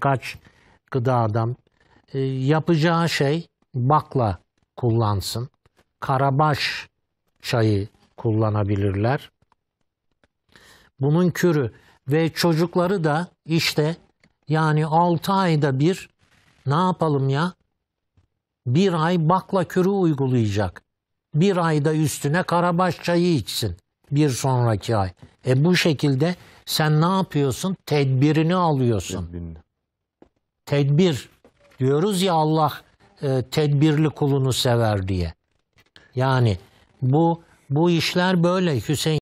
kaç gıdadan e, yapacağı şey bakla kullansın. Karabaş çayı kullanabilirler. Bunun kürü ve çocukları da işte yani 6 ayda bir ne yapalım ya? Bir ay bakla kürü uygulayacak. Bir ayda üstüne karabaş çayı içsin bir sonraki ay. E bu şekilde sen ne yapıyorsun? Tedbirini alıyorsun. Tedbirini tedbir diyoruz ya Allah e, tedbirli kulunu sever diye. Yani bu bu işler böyle Hüseyin